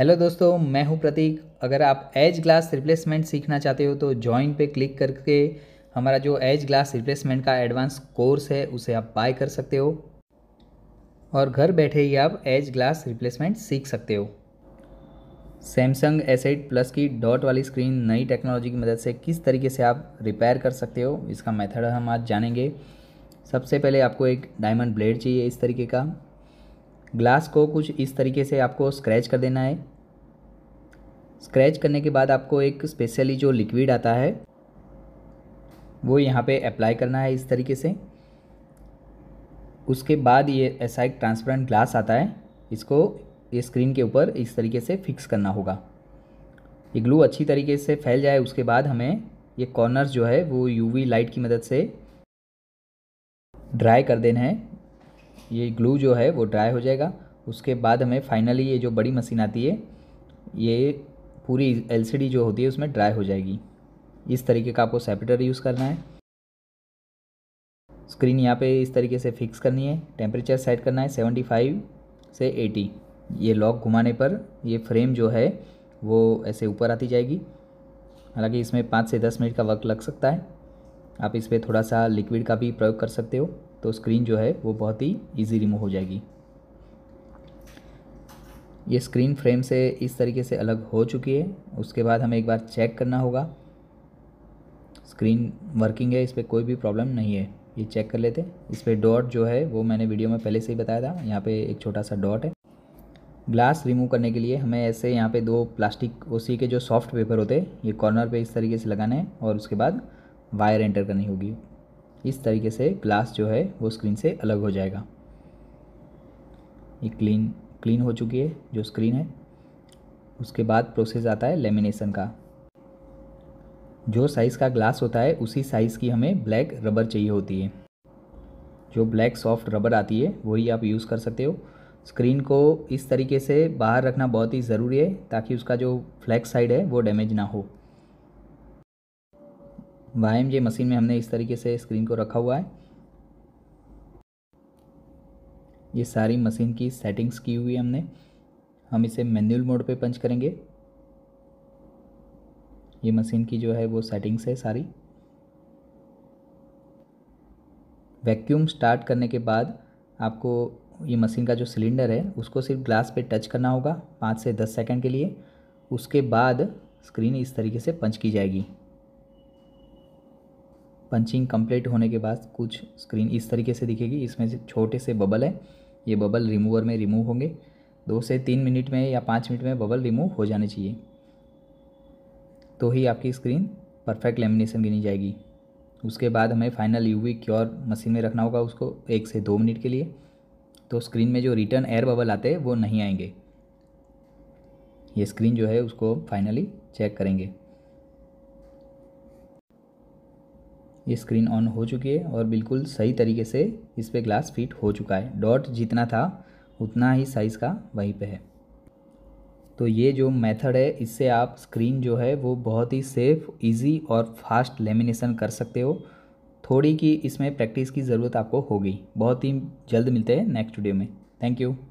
hello दोस्तों मैं हूं प्रतीक अगर आप एज ग्लास रिप्लेसमेंट सीखना चाहते हो तो ज्वाइन पे क्लिक करके हमारा जो एज ग्लास रिप्लेसमेंट का एडवांस कोर्स है उसे आप बाय कर सकते हो और घर बैठे ही आप एज ग्लास रिप्लेसमेंट सीख सकते हो सैमसंग एस एट प्लस की डॉट वाली स्क्रीन नई टेक्नोलॉजी की मदद से किस तरीके से आप रिपेयर कर सकते हो इसका मेथड हम आज जानेंगे सबसे पहले आपको एक डायमंड ब्लेड चाहिए इस तरीके का ग्लास को कुछ इस तरीके से आपको स्क्रैच कर देना है स्क्रैच करने के बाद आपको एक स्पेशली जो लिक्विड आता है वो यहाँ पे अप्लाई करना है इस तरीके से उसके बाद ये ऐसा एक ट्रांसपेरेंट ग्लास आता है इसको ये स्क्रीन के ऊपर इस तरीके से फिक्स करना होगा ये ग्लू अच्छी तरीके से फैल जाए उसके बाद हमें ये कॉर्नर्स जो है वो यूवी लाइट की मदद से ड्राई कर देना है ये ग्लू जो है वो ड्राई हो जाएगा उसके बाद हमें फाइनली ये जो बड़ी मशीन आती है ये पूरी एलसीडी जो होती है उसमें ड्राई हो जाएगी इस तरीके का आपको सेपरेटर यूज़ करना है स्क्रीन यहाँ पे इस तरीके से फिक्स करनी है टेम्परेचर सेट करना है 75 से 80 ये लॉक घुमाने पर ये फ्रेम जो है वो ऐसे ऊपर आती जाएगी हालांकि इसमें पाँच से दस मिनट का वक्त लग सकता है आप इस पर थोड़ा सा लिक्विड का भी प्रयोग कर सकते हो तो स्क्रीन जो है वो बहुत ही ईजी रिमूव हो जाएगी ये स्क्रीन फ्रेम से इस तरीके से अलग हो चुकी है उसके बाद हमें एक बार चेक करना होगा स्क्रीन वर्किंग है इस पर कोई भी प्रॉब्लम नहीं है ये चेक कर लेते इस पर डॉट जो है वो मैंने वीडियो में पहले से ही बताया था यहाँ पे एक छोटा सा डॉट है ग्लास रिमूव करने के लिए हमें ऐसे यहाँ पे दो प्लास्टिक ओसी के जो सॉफ्ट पेपर होते हैं ये कॉर्नर पर इस तरीके से लगाने हैं और उसके बाद वायर एंटर करनी होगी इस तरीके से ग्लास जो है वो स्क्रीन से अलग हो जाएगा ये क्लीन क्लीन हो चुकी है जो स्क्रीन है उसके बाद प्रोसेस आता है लेमिनेशन का जो साइज़ का ग्लास होता है उसी साइज़ की हमें ब्लैक रबर चाहिए होती है जो ब्लैक सॉफ्ट रबर आती है वही आप यूज़ कर सकते हो स्क्रीन को इस तरीके से बाहर रखना बहुत ही ज़रूरी है ताकि उसका जो फ्लैक साइड है वो डैमेज ना हो वाई एम जे मशीन में हमने इस तरीके से स्क्रीन को रखा हुआ है ये सारी मशीन की सेटिंग्स की हुई है हमने हम इसे मैनुअल मोड पे पंच करेंगे ये मशीन की जो है वो सेटिंग्स है सारी वैक्यूम स्टार्ट करने के बाद आपको ये मशीन का जो सिलेंडर है उसको सिर्फ ग्लास पे टच करना होगा पाँच से दस सेकंड के लिए उसके बाद स्क्रीन इस तरीके से पंच की जाएगी पंचिंग कंप्लीट होने के बाद कुछ स्क्रीन इस तरीके से दिखेगी इसमें से छोटे से बबल है ये बबल रिमूवर में रिमूव होंगे दो से तीन मिनट में या पाँच मिनट में बबल रिमूव हो जाने चाहिए तो ही आपकी स्क्रीन परफेक्ट लेमिनेशन गिनी जाएगी उसके बाद हमें फाइनल यूवी क्योर मशीन में रखना होगा उसको एक से दो मिनट के लिए तो स्क्रीन में जो रिटर्न एयर बबल आते हैं वो नहीं आएंगे ये स्क्रीन जो है उसको फाइनली चेक करेंगे ये स्क्रीन ऑन हो चुकी है और बिल्कुल सही तरीके से इस पर ग्लास फिट हो चुका है डॉट जितना था उतना ही साइज़ का वहीं पे है तो ये जो मेथड है इससे आप स्क्रीन जो है वो बहुत ही सेफ़ इजी और फास्ट लेमिनेशन कर सकते हो थोड़ी की इसमें प्रैक्टिस की ज़रूरत आपको होगी बहुत ही जल्द मिलते हैं नेक्स्ट वीडियो में थैंक यू